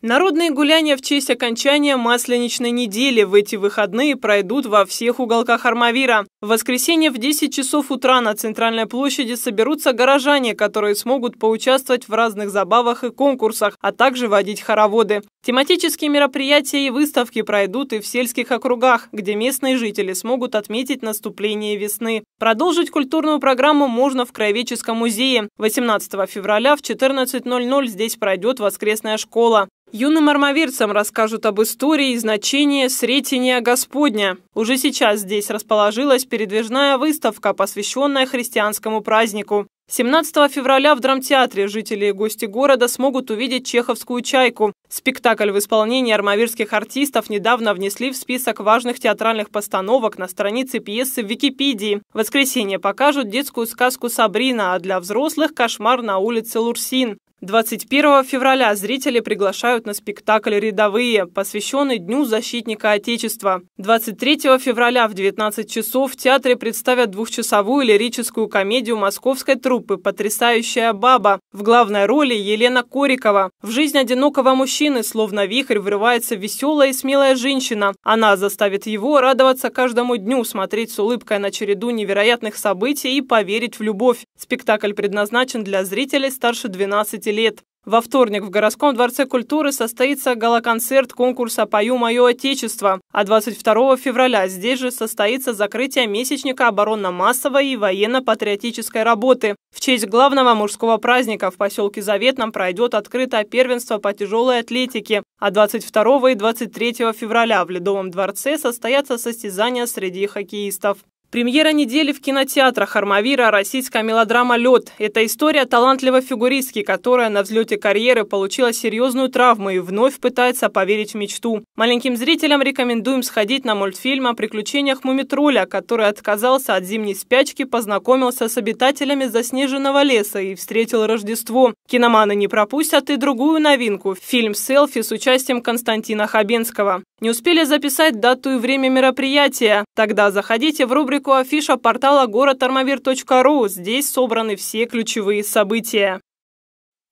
Народные гуляния в честь окончания масленичной недели в эти выходные пройдут во всех уголках Армавира. В воскресенье в 10 часов утра на центральной площади соберутся горожане, которые смогут поучаствовать в разных забавах и конкурсах, а также водить хороводы. Тематические мероприятия и выставки пройдут и в сельских округах, где местные жители смогут отметить наступление весны. Продолжить культурную программу можно в Краеведческом музее. 18 февраля в 14.00 здесь пройдет воскресная школа. Юным армавирцам расскажут об истории и значении Сретения Господня. Уже сейчас здесь расположилась передвижная выставка, посвященная христианскому празднику. 17 февраля в драмтеатре жители и гости города смогут увидеть чеховскую «Чайку». Спектакль в исполнении армавирских артистов недавно внесли в список важных театральных постановок на странице пьесы в Википедии. В воскресенье покажут детскую сказку «Сабрина», а для взрослых «Кошмар на улице Лурсин». 21 февраля зрители приглашают на спектакль «Рядовые», посвященный Дню защитника Отечества. 23 февраля в 19 часов в театре представят двухчасовую лирическую комедию московской труппы «Потрясающая баба». В главной роли Елена Корикова. В жизнь одинокого мужчины словно вихрь врывается веселая и смелая женщина. Она заставит его радоваться каждому дню, смотреть с улыбкой на череду невероятных событий и поверить в любовь. Спектакль предназначен для зрителей старше 12 лет. Во вторник в городском дворце культуры состоится галоконцерт конкурса «Пою мое Отечество», а 22 февраля здесь же состоится закрытие месячника оборонно-массовой и военно-патриотической работы. В честь главного мужского праздника в поселке Заветном пройдет открытое первенство по тяжелой атлетике, а 22 и 23 февраля в Ледовом дворце состоятся состязания среди хоккеистов. Премьера недели в кинотеатрах Армавира российская мелодрама «Лед». Это история талантливой фигуристки, которая на взлете карьеры получила серьезную травму и вновь пытается поверить в мечту. Маленьким зрителям рекомендуем сходить на мультфильм о приключениях Мумитроля, который отказался от зимней спячки, познакомился с обитателями заснеженного леса и встретил Рождество. Киноманы не пропустят и другую новинку – фильм «Селфи» с участием Константина Хабенского. Не успели записать дату и время мероприятия? Тогда заходите в рубрику афиша портала городармавир.ру. Здесь собраны все ключевые события.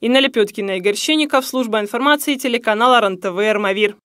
Инна Лепеткина, Игорь Щенников, служба информации телеканала РНТВ «Армавир».